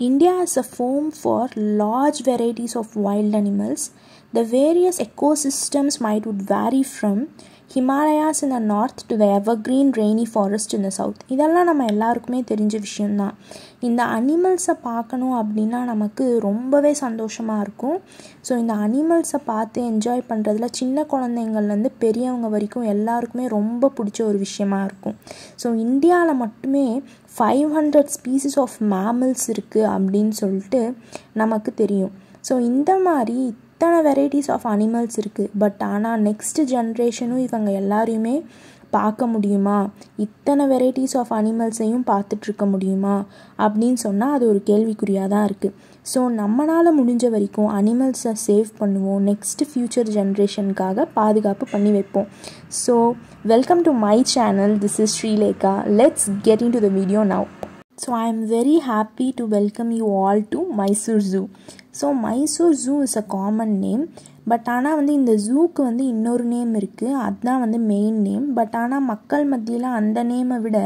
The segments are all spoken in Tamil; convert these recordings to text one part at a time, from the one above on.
India is a home for large varieties of wild animals. The various ecosystems might would vary from Himalayas in the north to the evergreen rainy forest in the south இதெல்லாம் நம்ம எல்லாருக்குமே தெரிஞ்ச விஷயம்தான் இந்த அனிமல்ஸை பார்க்கணும் அப்படின்னா நமக்கு ரொம்பவே சந்தோஷமாக இருக்கும் ஸோ இந்த அனிமல்ஸை பார்த்து என்ஜாய் பண்ணுறதுல சின்ன குழந்தைங்கள்லேருந்து பெரியவங்க வரைக்கும் எல்லாருக்குமே ரொம்ப பிடிச்ச ஒரு விஷயமா இருக்கும் ஸோ இந்தியாவில் மட்டுமே five hundred species of mammals இருக்குது அப்படின்னு சொல்லிட்டு நமக்கு தெரியும் ஸோ இந்த மாதிரி இத்தனை வெரைட்டிஸ் ஆஃப் அனிமல்ஸ் இருக்குது பட் ஆனால் நெக்ஸ்ட் ஜென்ரேஷனும் இவங்க எல்லாரையுமே பார்க்க முடியுமா இத்தனை வெரைட்டிஸ் ஆஃப் அனிமல்ஸையும் பார்த்துட்ருக்க முடியுமா அப்படின்னு சொன்னால் அது ஒரு கேள்விக்குறியாக தான் இருக்குது ஸோ நம்மளால் முடிஞ்ச வரைக்கும் அனிமல்ஸை சேவ் பண்ணுவோம் நெக்ஸ்ட் ஃப்யூச்சர் ஜென்ரேஷனுக்காக பாதுகாப்பு பண்ணி வைப்போம் so welcome to my channel this is Sreelekha let's get into the video now so I am very happy to welcome you all to Mysore Zoo. So Mysore zoo is a common name but ஆனால் வந்து இந்த ஜூக்கு வந்து இன்னொரு நேம் இருக்குது அதுதான் வந்து மெயின் நேம் பட் ஆனால் மக்கள் மத்தியில் அந்த நேமை விட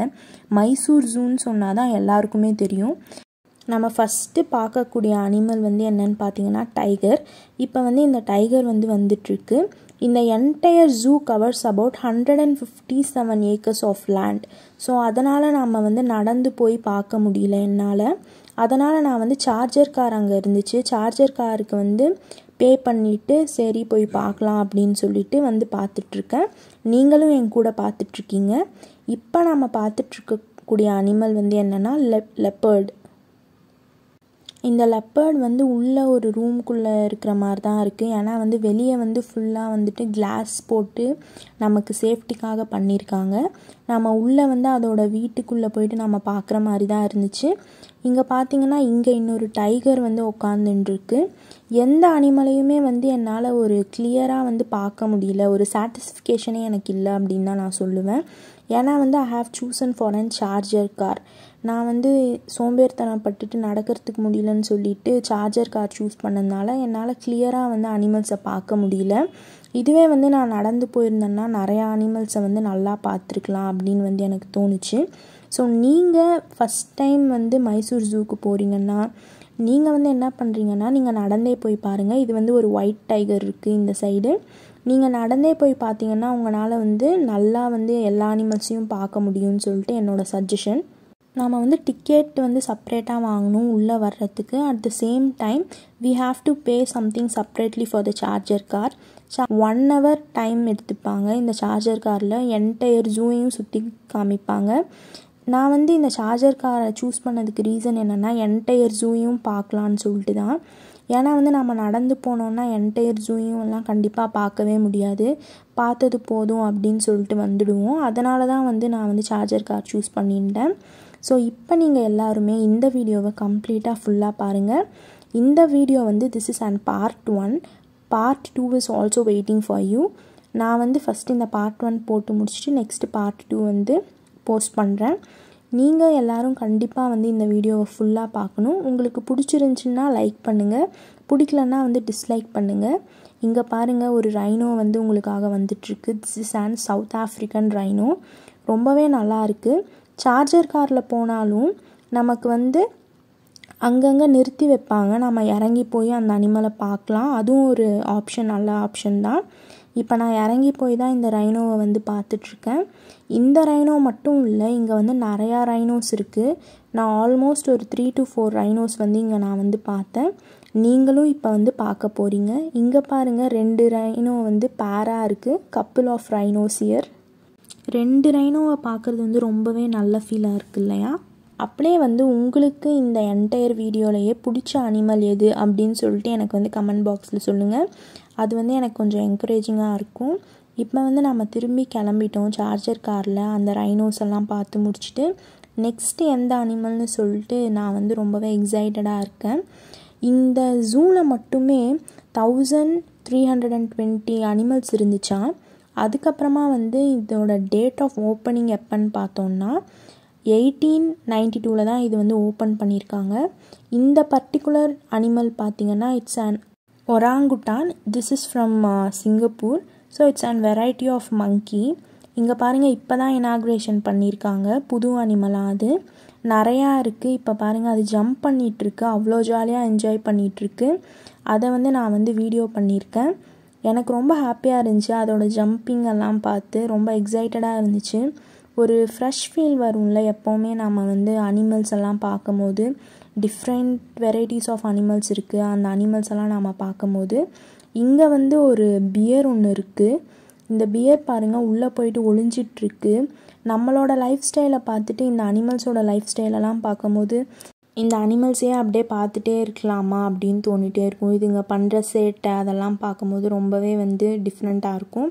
மைசூர் ஜூன்னு சொன்னால் தான் எல்லாருக்குமே தெரியும் நம்ம ஃபஸ்ட்டு பார்க்கக்கூடிய அனிமல் வந்து என்னென்னு பார்த்தீங்கன்னா டைகர் இப்போ வந்து இந்த டைகர் வந்து வந்துட்டுருக்கு இந்த entire zoo covers about hundred and fifty seven acres of land so அதனால் நாம் வந்து நடந்து போய் பார்க்க முடியல என்னால் அதனால் நான் வந்து சார்ஜர் கார் அங்கே இருந்துச்சு சார்ஜர் காருக்கு வந்து பே பண்ணிவிட்டு சரி போய் பார்க்கலாம் அப்படின்னு சொல்லிட்டு வந்து பார்த்துட்ருக்கேன் நீங்களும் என் கூட பார்த்துட்ருக்கீங்க இப்போ நம்ம பார்த்துட்ருக்கக்கூடிய அனிமல் வந்து என்னென்னா லெப் லெப்பர்டு இந்த லெப்பர்ட் வந்து உள்ள ஒரு ரூம்குள்ளே இருக்கிற மாதிரி தான் இருக்குது ஏன்னா வந்து வெளியே வந்து ஃபுல்லாக வந்துட்டு கிளாஸ் போட்டு நமக்கு சேஃப்டிக்காக பண்ணியிருக்காங்க நம்ம உள்ளே வந்து அதோட வீட்டுக்குள்ளே போயிட்டு நம்ம பார்க்குற மாதிரி தான் இருந்துச்சு இங்கே பார்த்தீங்கன்னா இங்கே இன்னொரு டைகர் வந்து உட்காந்துருக்கு எந்த அனிமலையுமே வந்து என்னால் ஒரு கிளியராக வந்து பார்க்க முடியல ஒரு சாட்டிஸ்ஃபிகேஷனே எனக்கு இல்லை அப்படின்னு தான் நான் சொல்லுவேன் ஏன்னா வந்து I have chosen for an charger car நான் வந்து சோம்பேறித்தனப்பட்டுட்டு நடக்கிறதுக்கு முடியலன்னு சொல்லிட்டு சார்ஜர் கார் சூஸ் பண்ணதுனால என்னால் கிளியராக வந்து அனிமல்ஸை பார்க்க முடியல இதுவே வந்து நான் நடந்து போயிருந்தேன்னா நிறையா அனிமல்ஸை வந்து நல்லா பார்த்துருக்கலாம் அப்படின்னு வந்து எனக்கு தோணுச்சு ஸோ நீங்கள் ஃபஸ்ட் டைம் வந்து மைசூர் ஜூக்கு போகிறீங்கன்னா நீங்கள் வந்து என்ன பண்ணுறீங்கன்னா நீங்கள் நடந்தே போய் பாருங்கள் இது வந்து ஒரு ஒயிட் டைகர் இருக்குது இந்த சைடு நீங்கள் நடந்தே போய் பார்த்தீங்கன்னா உங்களால் வந்து நல்லா வந்து எல்லா அனிமல்ஸையும் பார்க்க முடியும்னு சொல்லிட்டு என்னோடய சஜஷன் நாம் வந்து டிக்கெட் வந்து செப்ரேட்டாக வாங்கணும் உள்ளே வர்றதுக்கு at the same time we have to pay something separately for the charger car one hour time எடுத்துப்பாங்க இந்த சார்ஜர் காரில் என்டையர் ஜூவையும் சுற்றி காமிப்பாங்க நான் வந்து இந்த சார்ஜர் காரை சூஸ் பண்ணதுக்கு ரீசன் என்னென்னா என்டையர் ஜூயும் பார்க்கலான்னு சொல்லிட்டு தான் ஏன்னா வந்து நம்ம நடந்து போனோன்னா என்டையர் ஜூயும் எல்லாம் கண்டிப்பாக பார்க்கவே முடியாது பார்த்தது போதும் அப்படின்னு சொல்லிட்டு வந்துடுவோம் அதனால தான் வந்து நான் வந்து சார்ஜர் கார் சூஸ் பண்ணியிருந்தேன் ஸோ இப்போ நீங்கள் எல்லாருமே இந்த வீடியோவை கம்ப்ளீட்டாக ஃபுல்லாக பாருங்கள் இந்த வீடியோ வந்து this is an part one part two is also waiting for you நான் வந்து ஃபஸ்ட் இந்த பார்ட் ஒன் போட்டு முடிச்சுட்டு நெக்ஸ்ட் பார்ட் டூ வந்து போஸ்ட் பண்ணுறேன் நீங்கள் எல்லோரும் கண்டிப்பாக வந்து இந்த வீடியோவை ஃபுல்லாக பார்க்கணும் உங்களுக்கு பிடிச்சிருந்துச்சின்னா லைக் பண்ணுங்கள் பிடிக்கலன்னா வந்து டிஸ்லைக் பண்ணுங்கள் இங்கே பாருங்கள் ஒரு ரைனோ வந்து உங்களுக்காக வந்துட்ருக்கு this is an South African rhino ரொம்பவே நல்லா இருக்குது சார்ஜர் காரில் போனாலும் நமக்கு வந்து அங்கங்கே நிறுத்தி வைப்பாங்க நம்ம இறங்கி போய் அந்த அனிமலை பார்க்கலாம் அதுவும் ஒரு ஆப்ஷன் நல்ல ஆப்ஷன் தான் இப்போ நான் இறங்கி போய் தான் இந்த ரைனோவை வந்து பார்த்துட்ருக்கேன் இந்த ரைனோ மட்டும் இல்லை இங்கே வந்து நிறையா ரைனோஸ் இருக்குது நான் ஆல்மோஸ்ட் ஒரு த்ரீ டு ஃபோர் ரைனோஸ் வந்து இங்கே நான் வந்து பார்த்தேன் நீங்களும் இப்போ வந்து பார்க்க போகிறீங்க இங்கே பாருங்கள் ரெண்டு ரைனோ வந்து பேராக இருக்குது கப்புள் ஆஃப் ரைனோஸ் இயர் ரெண்டு ரைனோவை பார்க்குறது வந்து ரொம்பவே நல்ல ஃபீலாக இருக்குது இல்லையா அப்படியே வந்து உங்களுக்கு இந்த என்டையர் வீடியோலையே பிடிச்ச அனிமல் எது அப்படின்னு சொல்லிட்டு எனக்கு வந்து கமெண்ட் பாக்ஸில் சொல்லுங்கள் அது வந்து எனக்கு கொஞ்சம் என்கரேஜிங்காக இருக்கும் இப்போ வந்து நம்ம திரும்பி கிளம்பிட்டோம் சார்ஜர் காரில் அந்த ரைனோஸ் எல்லாம் பார்த்து முடிச்சுட்டு நெக்ஸ்ட்டு எந்த அனிமல்னு சொல்லிட்டு நான் வந்து ரொம்பவே எக்ஸைட்டடாக இருக்கேன் இந்த ஜூவில் மட்டுமே thousand three hundred and twenty animals இருந்துச்சான் அதுக்கப்புறமா வந்து இதோட டேட் ஆஃப் ஓப்பனிங் எப்போன்னு பார்த்தோன்னா எயிட்டீன் நைன்டி டூவில் தான் இது வந்து ஓப்பன் பண்ணியிருக்காங்க இந்த பர்டிகுலர் அனிமல் பார்த்திங்கன்னா it's an orangutan this is from Singapore so it's an variety of monkey இங்கே பாருங்கள் இப்போ தான் இனாக்ரேஷன் பண்ணியிருக்காங்க புது அனிமலாக அது நிறையா இருக்குது இப்போ பாருங்கள் அது ஜம்ப் பண்ணிகிட்ருக்கு அவ்வளோ ஜாலியாக என்ஜாய் பண்ணிகிட்ருக்கு அதை வந்து நான் வந்து வீடியோ பண்ணியிருக்கேன் எனக்கு ரொம்ப ஹாப்பியாக இருந்துச்சு அதோடய ஜம்பிங் எல்லாம் பார்த்து ரொம்ப எக்ஸைட்டடாக இருந்துச்சு ஒரு ஃப்ரெஷ் ஃபீல் வரும்ல எப்போவுமே நம்ம வந்து அனிமல்ஸ் எல்லாம் பார்க்கும்போது டிஃப்ரெண்ட் வெரைட்டிஸ் ஆஃப் அனிமல்ஸ் இருக்குது அந்த அனிமல்ஸ் எல்லாம் நாம் போது இங்கே வந்து ஒரு பியர் ஒன்று இருக்குது இந்த பியர் பாருங்கள் உள்ளே போயிட்டு ஒளிஞ்சிட்ருக்கு நம்மளோட லைஃப் ஸ்டைலை பார்த்துட்டு இந்த அனிமல்ஸோட லைஃப் ஸ்டைலெல்லாம் பார்க்கும்போது இந்த அனிமல்ஸே அப்படியே பார்த்துட்டே இருக்கலாமா அப்படின்னு தோணிகிட்டே இருக்கும் இதுங்க பண்ணுற சேட்டை அதெல்லாம் பார்க்கும்போது ரொம்பவே வந்து டிஃப்ரெண்ட்டாக இருக்கும்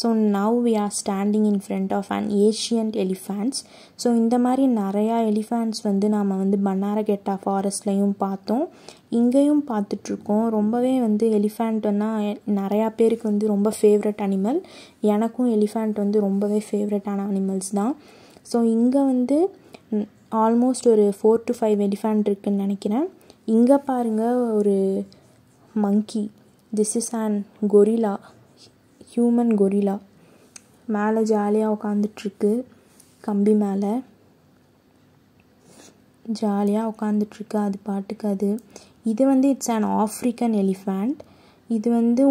so now we are standing in front of an ancient elephants so இந்த மாதிரி நிறையா எலிஃபேண்ட்ஸ் வந்து நாம் வந்து பன்னாரகெட்டா ஃபாரஸ்ட்லேயும் பார்த்தோம் இங்கேயும் பார்த்துட்ருக்கோம் ரொம்பவே வந்து எலிஃபேண்ட்டுன்னா நிறையா பேருக்கு வந்து ரொம்ப ஃபேவரட் அனிமல் எனக்கும் எலிஃபேண்ட் வந்து ரொம்பவே ஃபேவரட்டான அனிமல்ஸ் தான் ஸோ இங்கே வந்து ஆல்மோஸ்ட் ஒரு ஃபோர் டு ஃபைவ் எலிஃபேண்ட் இருக்குதுன்னு நினைக்கிறேன் இங்கே பாருங்கள் ஒரு monkey this is an gorilla human gorilla மேலே ஜாலியாக உட்காந்துட்ருக்கு கம்பி மேலே ஜாலியாக உட்காந்துட்ருக்கு அது பாட்டுக்கு அது இது வந்து இட்ஸ் அண்ட் ஆஃப்ரிக்கன் எலிஃபேண்ட் இது வந்து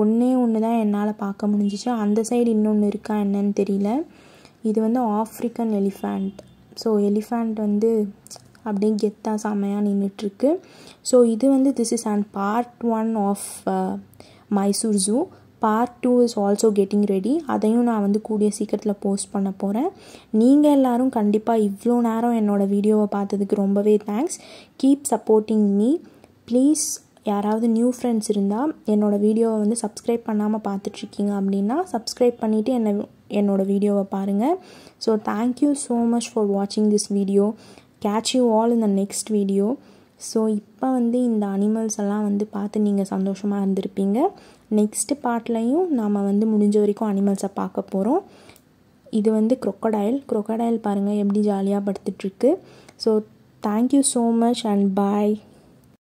ஒன்றே ஒன்று தான் என்னால் பார்க்க முடிஞ்சிச்சு அந்த சைடு இன்னொன்று இருக்கா என்னன்னு தெரியல இது வந்து ஆஃப்ரிக்கன் எலிஃபேண்ட் ஸோ எலிஃபண்ட் வந்து அப்படியே கெத்தாக செமையாக நின்றுட்டுருக்கு ஸோ இது வந்து this is an part one of Mysore zoo part two is also getting ready அதையும் நான் வந்து கூடிய சீக்கிரத்தில் போஸ்ட் பண்ண போகிறேன் நீங்கள் எல்லோரும் கண்டிப்பாக இவ்வளோ நேரம் என்னோடய வீடியோவை பார்த்ததுக்கு ரொம்பவே thanks keep supporting me please யாராவது நியூ ஃப்ரெண்ட்ஸ் இருந்தால் என்னோடய வீடியோவை வந்து சப்ஸ்கிரைப் பண்ணாமல் பார்த்துட்ருக்கீங்க அப்படின்னா சப்ஸ்கிரைப் பண்ணிவிட்டு என்னை என்னோடய வீடியோவை பாருங்கள் so thank you so much for வாட்சிங் this video catch you all இந்த நெக்ஸ்ட் வீடியோ ஸோ இப்போ வந்து இந்த அனிமல்ஸ் எல்லாம் வந்து பார்த்து நீங்கள் சந்தோஷமாக இருந்திருப்பீங்க நெக்ஸ்ட்டு பார்ட்லையும் நாம் வந்து முடிஞ்ச வரைக்கும் அனிமல்ஸை பார்க்க போகிறோம் இது வந்து க்ரொக்கடைல் க்ரொக்கடைல் பாருங்கள் எப்படி ஜாலியாக படுத்துட்ருக்கு so thank you so much and bye